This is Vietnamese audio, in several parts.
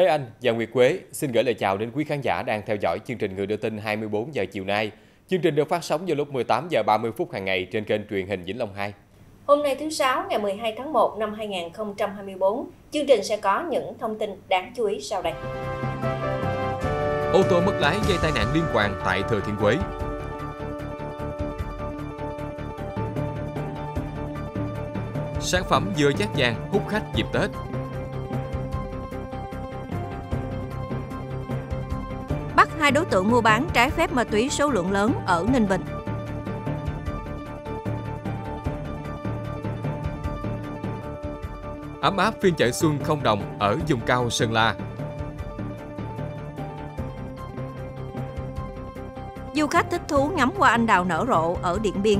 Thế Anh và Nguyệt Quế xin gửi lời chào đến quý khán giả đang theo dõi chương trình Người đưa tin 24 giờ chiều nay. Chương trình được phát sóng vào lúc 18 giờ 30 phút hàng ngày trên kênh truyền hình Vĩnh Long 2. Hôm nay thứ Sáu ngày 12 tháng 1 năm 2024, chương trình sẽ có những thông tin đáng chú ý sau đây. Ô tô mất lái gây tai nạn liên hoàn tại Thừa Thiên Huế. Sản phẩm dừa chát vàng hút khách dịp Tết hai đối tượng mua bán trái phép ma túy số lượng lớn ở Ninh Bình. Ấm áp phiên chợ xuân không đồng ở vùng cao Sơn La. Du khách thích thú ngắm qua anh đào nở rộ ở Điện Biên.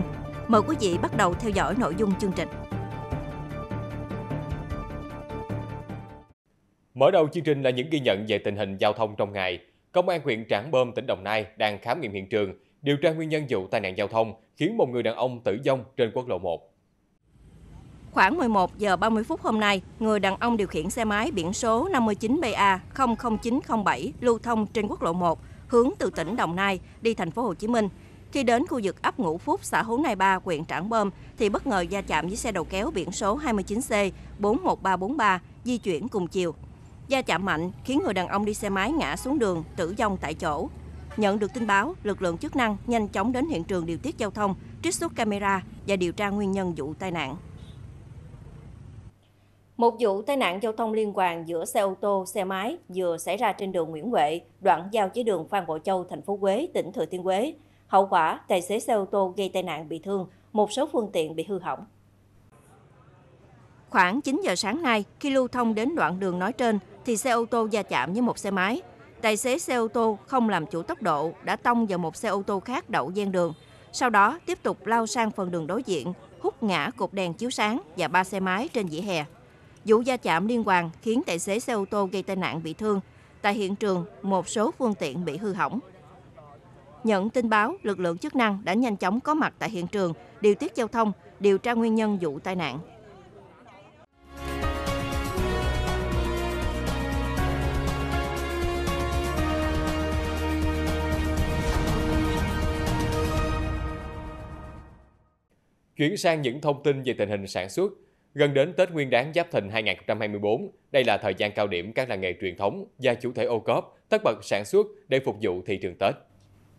Mời quý vị bắt đầu theo dõi nội dung chương trình. Mở đầu chương trình là những ghi nhận về tình hình giao thông trong ngày. Công an huyện Trảng Bơm, tỉnh Đồng Nai đang khám nghiệm hiện trường, điều tra nguyên nhân vụ tai nạn giao thông khiến một người đàn ông tử vong trên quốc lộ 1. Khoảng 11 giờ 30 phút hôm nay, người đàn ông điều khiển xe máy biển số 59BA 00907 lưu thông trên quốc lộ 1 hướng từ tỉnh Đồng Nai đi thành phố Hồ Chí Minh. Khi đến khu vực ấp Ngũ Phúc, xã Hố Nai Ba, huyện Trảng Bơm thì bất ngờ va chạm với xe đầu kéo biển số 29C 41343 di chuyển cùng chiều. Gia chạm mạnh khiến người đàn ông đi xe máy ngã xuống đường, tử vong tại chỗ. Nhận được tin báo, lực lượng chức năng nhanh chóng đến hiện trường điều tiết giao thông, trích xuất camera và điều tra nguyên nhân vụ tai nạn. Một vụ tai nạn giao thông liên quan giữa xe ô tô, xe máy vừa xảy ra trên đường Nguyễn Huệ, đoạn giao với đường Phan Bộ Châu, thành phố Huế, tỉnh Thừa Thiên Huế. Hậu quả, tài xế xe ô tô gây tai nạn bị thương, một số phương tiện bị hư hỏng. Khoảng 9 giờ sáng nay, khi lưu thông đến đoạn đường nói trên, thì xe ô tô va chạm với một xe máy. Tài xế xe ô tô không làm chủ tốc độ đã tông vào một xe ô tô khác đậu gian đường. Sau đó tiếp tục lao sang phần đường đối diện, hút ngã cột đèn chiếu sáng và ba xe máy trên vỉa hè. Vụ va chạm liên hoàn khiến tài xế xe ô tô gây tai nạn bị thương. Tại hiện trường, một số phương tiện bị hư hỏng. Nhận tin báo, lực lượng chức năng đã nhanh chóng có mặt tại hiện trường, điều tiết giao thông, điều tra nguyên nhân vụ tai nạn. Chuyển sang những thông tin về tình hình sản xuất. Gần đến Tết Nguyên đán Giáp Thìn 2024, đây là thời gian cao điểm các làng nghề truyền thống và chủ thể ô cốp tất bật sản xuất để phục vụ thị trường Tết.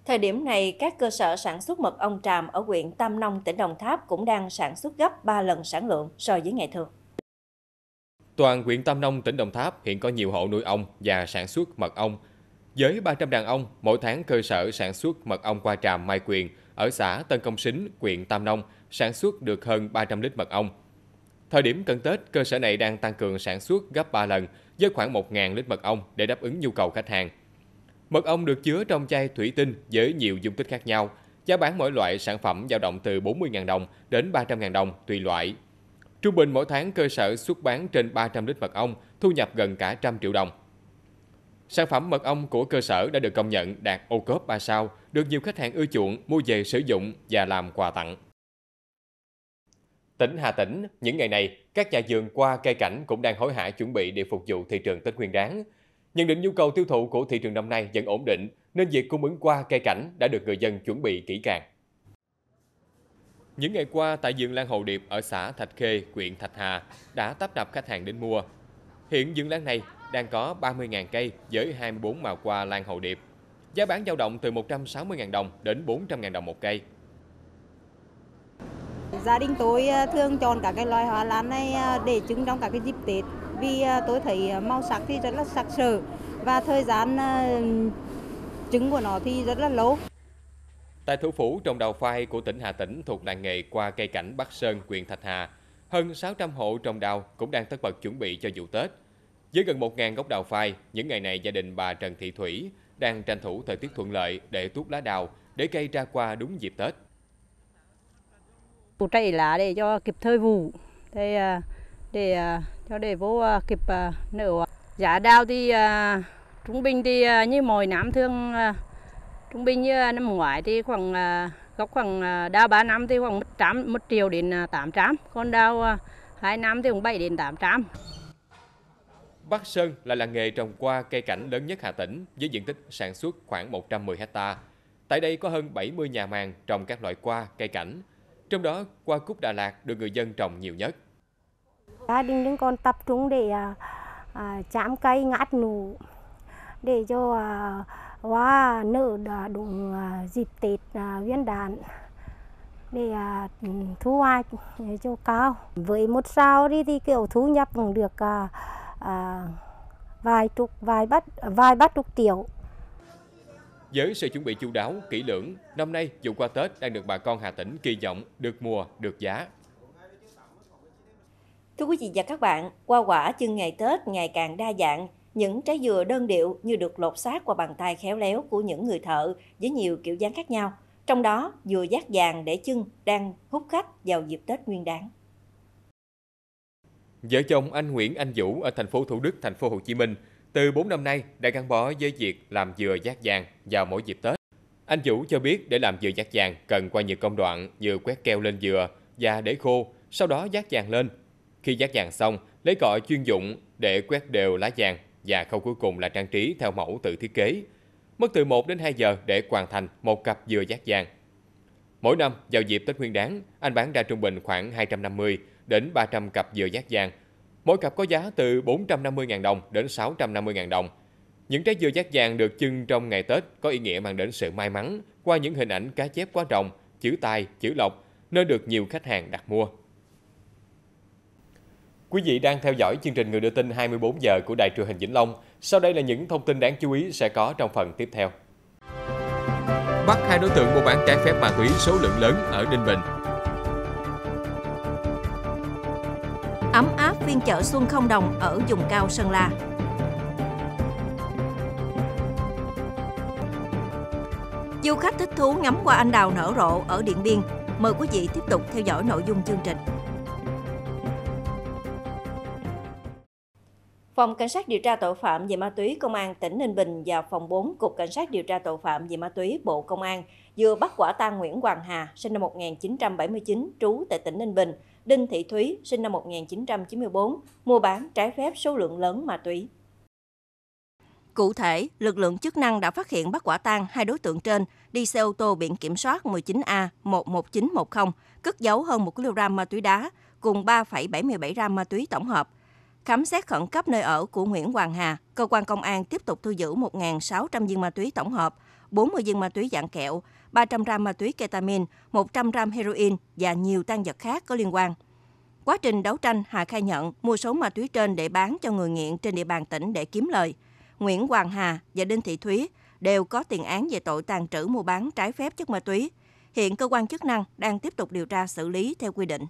Thời điểm này, các cơ sở sản xuất mật ong tràm ở huyện Tam Nông, tỉnh Đồng Tháp cũng đang sản xuất gấp 3 lần sản lượng so với ngày thường. Toàn huyện Tam Nông, tỉnh Đồng Tháp hiện có nhiều hộ nuôi ong và sản xuất mật ong. Với 300 đàn ong, mỗi tháng cơ sở sản xuất mật ong qua tràm Mai Quyền ở xã Tân Công Sính, huyện Tam Nông sản xuất được hơn 300 lít mật ong. Thời điểm cận Tết, cơ sở này đang tăng cường sản xuất gấp 3 lần với khoảng 1.000 lít mật ong để đáp ứng nhu cầu khách hàng. Mật ong được chứa trong chai thủy tinh với nhiều dung tích khác nhau. Giá bán mỗi loại sản phẩm dao động từ 40.000 đồng đến 300.000 đồng tùy loại. Trung bình mỗi tháng cơ sở xuất bán trên 300 lít mật ong, thu nhập gần cả trăm triệu đồng. Sản phẩm mật ong của cơ sở đã được công nhận đạt ô cốp 3 sao, được nhiều khách hàng ưa chuộng mua về sử dụng và làm quà tặng. Tỉnh Hà Tĩnh, những ngày này, các nhà vườn qua cây cảnh cũng đang hối hả chuẩn bị để phục vụ thị trường Tết Nguyên đáng. Nhận định nhu cầu tiêu thụ của thị trường năm nay vẫn ổn định, nên việc cung ứng qua cây cảnh đã được người dân chuẩn bị kỹ càng. Những ngày qua, tại vườn lan hồ điệp ở xã Thạch Khê, huyện Thạch Hà đã tấp nập khách hàng đến mua. Hiện vườn lan này đang có 30.000 cây với 24 màu hoa lan hậu điệp. Giá bán dao động từ 160.000 đồng đến 400.000 đồng một cây. Gia đình tôi ờ, thường chọn cả cái loài hoa lan này ờ, để trưng trong các cái dịp Tết vì ờ, tôi thấy màu sắc thì rất là sắc sỡ và thời gian trứng của nó thì rất là lâu. Tại thủ phủ trồng đào phai của tỉnh Hà Tĩnh thuộc làng nghề qua cây cảnh Bắc Sơn, huyện Thạch Hà, hơn 600 hộ trồng đào cũng đang tất bật chuẩn bị cho vụ Tết. Với gần 1.000 gốc đào phai, những ngày này gia đình bà Trần Thị Thủy đang tranh thủ thời tiết thuận lợi để tuốt lá đào, để cây ra qua đúng dịp Tết. Phụ trầy lá để cho kịp thời vụ, để, à, để à, cho để vô à, kịp nở. Giá đào thì trung bình thì như mọi năm thường trung bình như năm ngoái thì khoảng gốc khoảng đào 3 năm thì khoảng 100, 1 triệu đến 800, còn đào 2 năm thì khoảng 7 đến 800. Bắc Sơn là làng nghề trồng qua cây cảnh lớn nhất Hà Tĩnh với diện tích sản xuất khoảng 110 hecta. Tại đây có hơn 70 nhà màng trồng các loại qua cây cảnh. Trong đó, qua cúc Đà Lạt được người dân trồng nhiều nhất. Gia đình những con tập trung để à, à chạm cây ngát nụ để cho à, hoa nở đúng à, dịp Tết à, viên đàn để à, thu hoa cho cao. Với một sao đi thì kiểu thu nhập cũng được à, à, vài chục vài bát vài bát chục triệu với sự chuẩn bị chu đáo, kỹ lưỡng, năm nay vụ qua Tết đang được bà con Hà Tĩnh kỳ vọng được mùa, được giá. Thưa quý vị và các bạn, qua quả chưng ngày Tết ngày càng đa dạng. Những trái dừa đơn điệu như được lột xác qua bàn tay khéo léo của những người thợ với nhiều kiểu dáng khác nhau. Trong đó, dừa giác vàng để chưng đang hút khách vào dịp Tết nguyên đáng. Vợ chồng anh Nguyễn Anh Vũ ở thành phố Thủ Đức, thành phố Hồ Chí Minh từ 4 năm nay đã gắn bó với việc làm dừa giác vàng vào mỗi dịp Tết. Anh Vũ cho biết để làm dừa giác vàng cần qua nhiều công đoạn như quét keo lên dừa và để khô, sau đó giác vàng lên. Khi giác vàng xong, lấy cọ chuyên dụng để quét đều lá vàng và khâu cuối cùng là trang trí theo mẫu tự thiết kế. Mất từ 1 đến 2 giờ để hoàn thành một cặp dừa giác vàng. Mỗi năm vào dịp Tết Nguyên đán, anh bán ra trung bình khoảng 250 đến 300 cặp dừa giác vàng. Mỗi cặp có giá từ 450.000 đồng đến 650.000 đồng. Những trái dừa giác vàng được trưng trong ngày Tết có ý nghĩa mang đến sự may mắn qua những hình ảnh cá chép quá rồng, chữ tài, chữ lộc, nên được nhiều khách hàng đặt mua. Quý vị đang theo dõi chương trình Người đưa tin 24 giờ của Đài truyền hình Vĩnh Long. Sau đây là những thông tin đáng chú ý sẽ có trong phần tiếp theo. Bắt hai đối tượng mua bán trái phép ma túy số lượng lớn ở Ninh Bình. phiên chợ Xuân Không Đồng ở vùng cao Sơn La. Du khách thích thú ngắm qua anh đào nở rộ ở Điện Biên. Mời quý vị tiếp tục theo dõi nội dung chương trình. Phòng Cảnh sát điều tra tội phạm về ma túy Công an tỉnh Ninh Bình và Phòng 4 Cục Cảnh sát điều tra tội phạm về ma túy Bộ Công an vừa bắt quả tang Nguyễn Hoàng Hà, sinh năm 1979, trú tại tỉnh Ninh Bình, Đinh Thị Thúy, sinh năm 1994, mua bán trái phép số lượng lớn ma túy. Cụ thể, lực lượng chức năng đã phát hiện bắt quả tang hai đối tượng trên đi xe ô tô biển kiểm soát 19A11910, cất giấu hơn 1 kg ma túy đá cùng 3,77 gram ma túy tổng hợp. Khám xét khẩn cấp nơi ở của Nguyễn Hoàng Hà, cơ quan công an tiếp tục thu giữ 1.600 viên ma túy tổng hợp, 40 viên ma túy dạng kẹo, 300 gram ma túy ketamin, 100 gram heroin và nhiều tăng vật khác có liên quan. Quá trình đấu tranh, Hà khai nhận mua số ma túy trên để bán cho người nghiện trên địa bàn tỉnh để kiếm lời. Nguyễn Hoàng Hà và Đinh Thị Thúy đều có tiền án về tội tàn trữ mua bán trái phép chất ma túy. Hiện cơ quan chức năng đang tiếp tục điều tra xử lý theo quy định.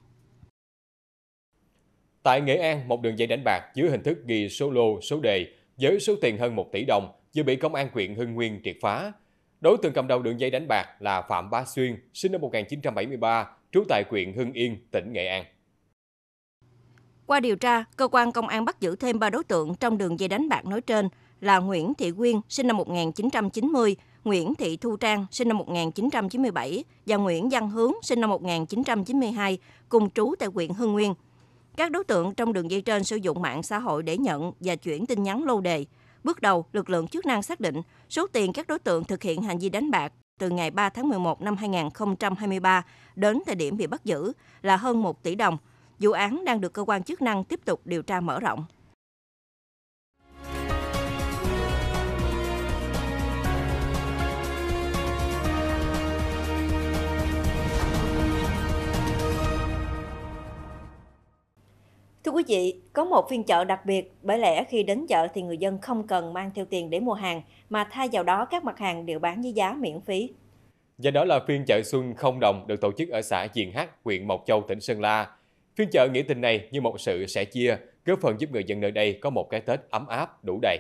Tại Nghệ An, một đường dây đánh bạc dưới hình thức ghi số lô, số đề với số tiền hơn 1 tỷ đồng vừa bị công an huyện Hưng Nguyên triệt phá. Đối tượng cầm đầu đường dây đánh bạc là Phạm Bá Xuyên, sinh năm 1973, trú tại huyện Hưng Yên, tỉnh Nghệ An. Qua điều tra, cơ quan công an bắt giữ thêm 3 đối tượng trong đường dây đánh bạc nói trên là Nguyễn Thị Quyên, sinh năm 1990, Nguyễn Thị Thu Trang, sinh năm 1997 và Nguyễn Văn Hướng, sinh năm 1992, cùng trú tại huyện Hưng Nguyên. Các đối tượng trong đường dây trên sử dụng mạng xã hội để nhận và chuyển tin nhắn lô đề – Bước đầu, lực lượng chức năng xác định số tiền các đối tượng thực hiện hành vi đánh bạc từ ngày 3 tháng 11 năm 2023 đến thời điểm bị bắt giữ là hơn 1 tỷ đồng. Vụ án đang được cơ quan chức năng tiếp tục điều tra mở rộng. Thưa quý vị, có một phiên chợ đặc biệt, bởi lẽ khi đến chợ thì người dân không cần mang theo tiền để mua hàng, mà thay vào đó các mặt hàng đều bán với giá miễn phí. Và đó là phiên chợ xuân không đồng được tổ chức ở xã Diền Hắc, huyện Mộc Châu, tỉnh Sơn La. Phiên chợ nghĩa tình này như một sự sẻ chia, góp phần giúp người dân nơi đây có một cái Tết ấm áp, đủ đầy.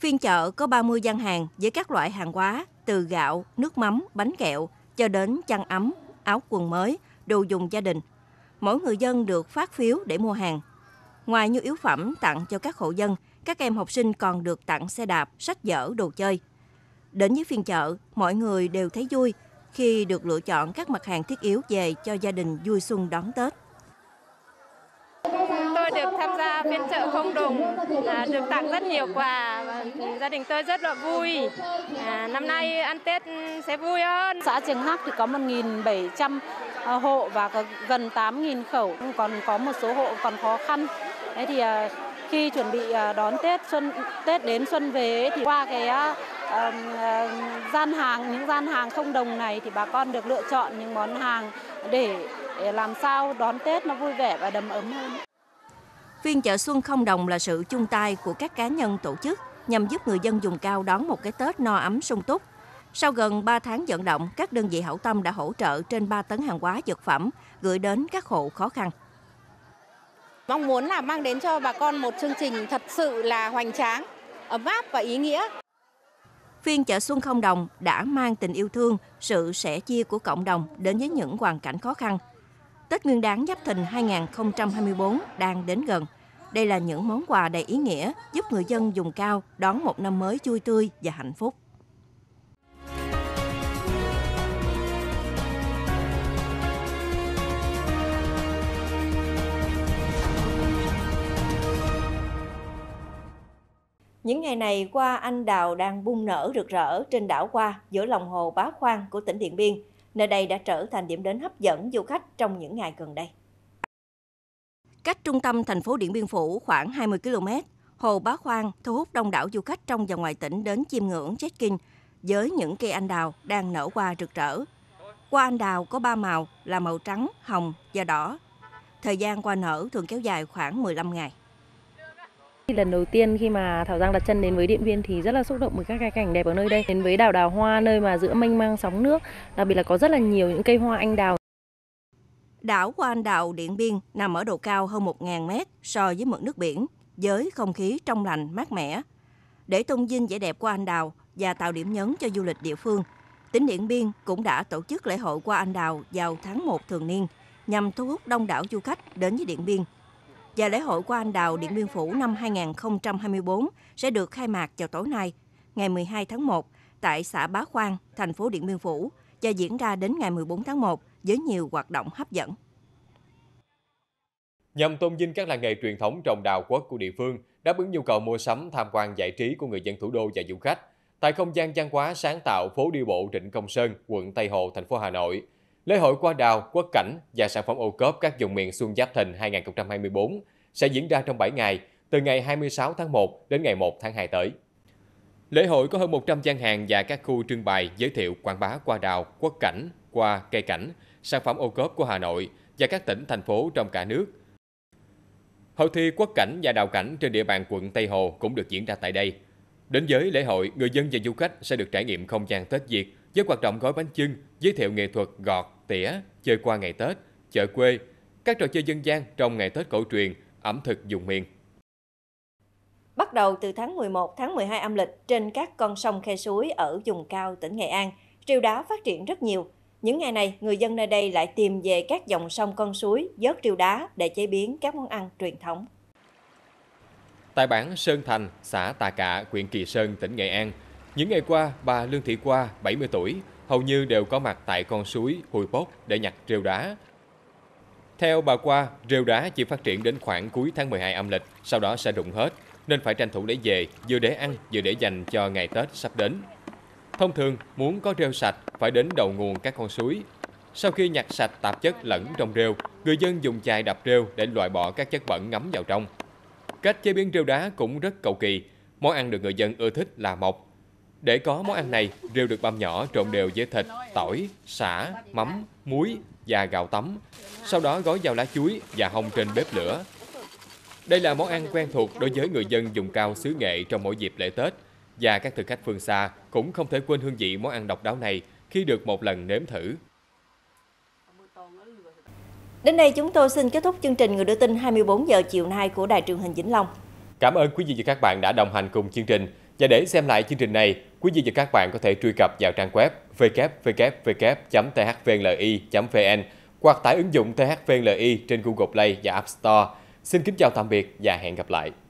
Phiên chợ có 30 gian hàng với các loại hàng hóa từ gạo, nước mắm, bánh kẹo cho đến chăn ấm, áo quần mới, đồ dùng gia đình – mỗi người dân được phát phiếu để mua hàng. Ngoài nhu yếu phẩm tặng cho các hộ dân, các em học sinh còn được tặng xe đạp, sách vở, đồ chơi. Đến với phiên chợ, mọi người đều thấy vui khi được lựa chọn các mặt hàng thiết yếu về cho gia đình vui xuân đón Tết tôi được tham gia phiên chợ không đồng, à, được tặng rất nhiều quà gia đình tôi rất là vui. À, năm nay ăn Tết sẽ vui hơn. Xã Trường Hắc thì có 1.700 Ờ, hộ và có gần 8.000 khẩu, còn có một số hộ còn khó khăn. Đấy thì ờ, khi chuẩn bị ờ, đón Tết xuân Tết đến xuân về thì qua cái gian hàng những gian hàng không đồng này thì bà con được lựa chọn những món hàng để, để làm sao đón Tết nó vui vẻ và đầm ấm hơn. Phiên chợ xuân không đồng là sự chung tay của các cá nhân tổ chức nhằm giúp người dân dùng cao đón một cái Tết no ấm sung túc sau gần 3 tháng vận động, các đơn vị hảo tâm đã hỗ trợ trên 3 tấn hàng hóa dược phẩm gửi đến các hộ khó khăn. Mong muốn là mang đến cho bà con một chương trình thật sự là hoành tráng, ấm áp và ý nghĩa. Phiên chợ Xuân Không Đồng đã mang tình yêu thương, sự sẻ chia của cộng đồng đến với những hoàn cảnh khó khăn. Tết Nguyên đán Giáp Thìn 2024 đang đến gần. Đây là những món quà đầy ý nghĩa giúp người dân dùng cao đón một năm mới vui tươi và hạnh phúc. Những ngày này qua anh đào đang bung nở rực rỡ trên đảo qua giữa lòng hồ Bá Khoang của tỉnh Điện Biên. Nơi đây đã trở thành điểm đến hấp dẫn du khách trong những ngày gần đây. Cách trung tâm thành phố Điện Biên Phủ khoảng 20 km, hồ Bá Khoang thu hút đông đảo du khách trong và ngoài tỉnh đến chiêm ngưỡng check-in với những cây anh đào đang nở hoa rực rỡ. Hoa anh đào có 3 màu là màu trắng, hồng và đỏ. Thời gian qua nở thường kéo dài khoảng 15 ngày. Lần đầu tiên khi mà Thảo Giang đặt chân đến với Điện Biên thì rất là xúc động với các cái cảnh đẹp ở nơi đây. Đến với đảo Đào Hoa nơi mà giữa mênh mang sóng nước, đặc biệt là có rất là nhiều những cây hoa anh đào. Đảo Hoa Anh Đào Điện Biên nằm ở độ cao hơn 1.000 mét so với mực nước biển, với không khí trong lành, mát mẻ. Để tôn vinh vẻ đẹp của anh đào và tạo điểm nhấn cho du lịch địa phương, tỉnh Điện Biên cũng đã tổ chức lễ hội hoa anh đào vào tháng 1 thường niên nhằm thu hút đông đảo du khách đến với Điện Biên và lễ hội của anh đào Điện Biên Phủ năm 2024 sẽ được khai mạc vào tối nay, ngày 12 tháng 1 tại xã Bá Khoang, thành phố Điện Biên Phủ và diễn ra đến ngày 14 tháng 1 với nhiều hoạt động hấp dẫn. Nhằm tôn vinh các làng nghề truyền thống trồng đào quất của địa phương, đáp ứng nhu cầu mua sắm, tham quan giải trí của người dân thủ đô và du khách, tại không gian văn hóa sáng tạo phố đi bộ Trịnh Công Sơn, quận Tây Hồ, thành phố Hà Nội, Lễ hội qua đào, quất cảnh và sản phẩm ô cốp các vùng miền Xuân Giáp Thìn 2024 sẽ diễn ra trong 7 ngày, từ ngày 26 tháng 1 đến ngày 1 tháng 2 tới. Lễ hội có hơn 100 gian hàng và các khu trưng bày giới thiệu quảng bá qua đào, quất cảnh, qua cây cảnh, sản phẩm ô cốp của Hà Nội và các tỉnh, thành phố trong cả nước. Hội thi quất cảnh và đào cảnh trên địa bàn quận Tây Hồ cũng được diễn ra tại đây. Đến giới lễ hội, người dân và du khách sẽ được trải nghiệm không gian Tết Việt với hoạt động gói bánh chưng, giới thiệu nghệ thuật gọt, tỉa, chơi qua ngày Tết, chợ quê, các trò chơi dân gian trong ngày Tết cổ truyền, ẩm thực vùng miền. Bắt đầu từ tháng 11, tháng 12 âm lịch, trên các con sông khe suối ở vùng cao tỉnh Nghệ An, triều đá phát triển rất nhiều. Những ngày này, người dân nơi đây lại tìm về các dòng sông con suối, dớt triều đá để chế biến các món ăn truyền thống. Tại bản Sơn Thành, xã Tà Cạ, huyện Kỳ Sơn, tỉnh Nghệ An, những ngày qua, bà Lương Thị Qua, 70 tuổi, hầu như đều có mặt tại con suối, hùi bốc để nhặt rêu đá. Theo bà qua, rêu đá chỉ phát triển đến khoảng cuối tháng 12 âm lịch, sau đó sẽ rụng hết, nên phải tranh thủ để về, vừa để ăn, vừa để dành cho ngày Tết sắp đến. Thông thường, muốn có rêu sạch phải đến đầu nguồn các con suối. Sau khi nhặt sạch tạp chất lẫn trong rêu, người dân dùng chai đập rêu để loại bỏ các chất bẩn ngấm vào trong. Cách chế biến rêu đá cũng rất cầu kỳ. Món ăn được người dân ưa thích là mộc, để có món ăn này, rêu được băm nhỏ trộn đều với thịt, tỏi, xả, mắm, muối và gạo tấm. Sau đó gói vào lá chuối và hong trên bếp lửa. Đây là món ăn quen thuộc đối với người dân vùng cao xứ nghệ trong mỗi dịp lễ Tết. Và các thực khách phương xa cũng không thể quên hương vị món ăn độc đáo này khi được một lần nếm thử. Đến đây chúng tôi xin kết thúc chương trình Người đưa tin 24 giờ chiều nay của Đài truyền hình Vĩnh Long. Cảm ơn quý vị và các bạn đã đồng hành cùng chương trình. Và để xem lại chương trình này, Quý vị và các bạn có thể truy cập vào trang web www.thvnli.vn hoặc tải ứng dụng THVNLI trên Google Play và App Store. Xin kính chào tạm biệt và hẹn gặp lại.